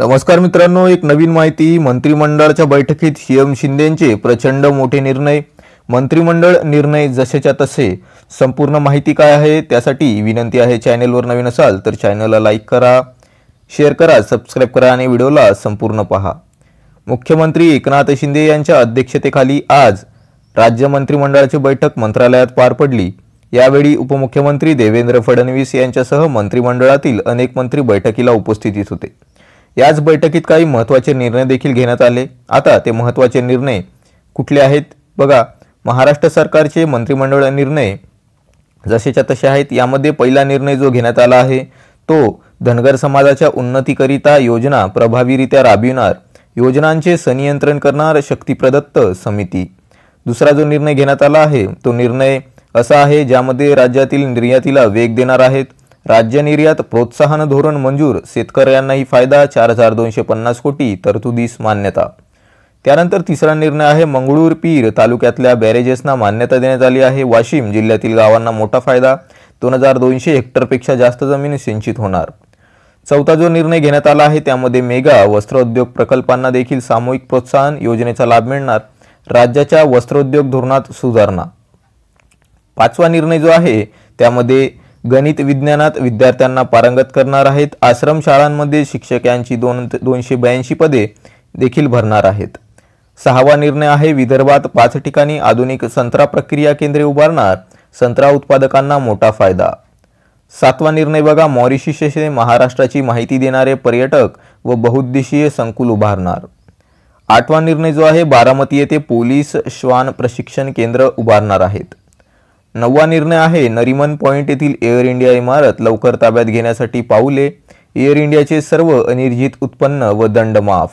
नमस्कार मित्रांनो एक नवीन माहिती मंत्रिमंडळाच्या बैठकीत सीएम शिंदेंचे प्रचंड मोठे निर्णय मंत्रिमंडळ निर्णय जसेच्या तसे संपूर्ण माहिती काय आहे त्यासाठी विनंती आहे चॅनेलवर नवीन असाल तर चॅनलला लाईक करा शेअर करा सबस्क्राईब करा आणि व्हिडिओला संपूर्ण पहा मुख्यमंत्री एकनाथ शिंदे यांच्या अध्यक्षतेखाली आज राज्य मंत्रिमंडळाची बैठक मंत्रालयात पार पडली यावेळी उपमुख्यमंत्री देवेंद्र फडणवीस यांच्यासह मंत्रिमंडळातील अनेक मंत्री बैठकीला उपस्थितीत होते याच बैठकीत काही महत्त्वाचे निर्णय देखील घेण्यात आले आता ते महत्त्वाचे निर्णय कुठले आहेत बघा महाराष्ट्र सरकारचे मंत्रिमंडळ निर्णय जसेच्या तसे आहेत यामध्ये पहिला निर्णय जो घेण्यात आला आहे तो धनगर समाजाच्या उन्नतीकरिता योजना प्रभावीरित्या राबविणार योजनांचे संनियंत्रण करणार शक्तीप्रदत्त समिती दुसरा जो निर्णय घेण्यात आला आहे तो निर्णय असा आहे ज्यामध्ये राज्यातील निर्यातीला वेग देणार आहेत राज्य निर्यात प्रोत्साहन धोरण मंजूर शेतकऱ्यांनाही फायदा चार हजार दोनशे पन्नास कोटी तरतुदीस मान्यता त्यानंतर तिसरा निर्णय आहे मंगळूर पीर तालुक्यातल्या बॅरेजेसना मान्यता देण्यात आली आहे वाशिम जिल्ह्यातील गावांना मोठा फायदा दोन हजार दोनशे हेक्टरपेक्षा जास्त जमीन सिंचित होणार चौथा जो निर्णय घेण्यात आला आहे त्यामध्ये मेगा वस्त्रोद्योग प्रकल्पांना देखील सामूहिक प्रोत्साहन योजनेचा लाभ मिळणार राज्याच्या वस्त्रोद्योग धोरणात सुधारणा पाचवा निर्णय जो आहे त्यामध्ये गणित विज्ञानात विद्यार्थ्यांना पारंगत करणार आहेत आश्रमशाळांमध्ये शिक्षक यांची दोन दोनशे ब्याऐंशी पदे देखील भरणार आहेत सहावा निर्णय आहे विदर्भात पाच ठिकाणी आधुनिक संत्रा प्रक्रिया केंद्रे उभारणार संत्रा उत्पादकांना मोठा फायदा सातवा निर्णय बघा मॉरिशिसचे महाराष्ट्राची माहिती देणारे पर्यटक व बहुद्देशीय संकुल उभारणार आठवा निर्णय जो आहे बारामती येथे पोलीस श्वान प्रशिक्षण केंद्र उभारणार आहेत नववा निर्णय आहे नरिमन पॉइंट येथील एअर इंडिया इमारत लवकर ताब्यात घेण्यासाठी पाऊले एअर इंडियाचे सर्व अनिर्जित उत्पन्न व दंड माफ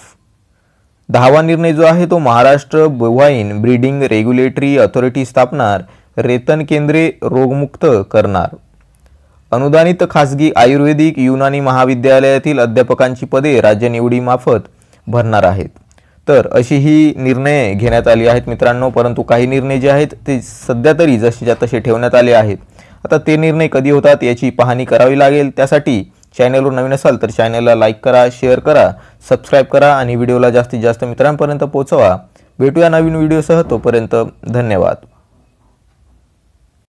दहावा निर्णय जो आहे तो Maharashtra bovine breeding regulatory authority स्थापणार रेतन केंद्रे रोगमुक्त करणार अनुदानित खासगी आयुर्वेदिक युनानी महाविद्यालयातील अध्यापकांची पदे राज्य निवडीमार्फत भरणार आहेत तर अशी ही निर्णय घेण्यात आली आहेत मित्रांनो परंतु काही निर्णय जे आहेत ते सध्या तरी जसेच्या तसे ठेवण्यात आले आहेत आता ते निर्णय कधी होतात याची पाहणी करावी लागेल त्यासाठी चॅनलवर नवीन असाल तर चॅनलला लाईक करा शेअर करा सबस्क्राईब करा आणि व्हिडिओला जास्तीत जास्त मित्रांपर्यंत पोहोचवा भेटूया नवीन व्हिडिओसह तोपर्यंत धन्यवाद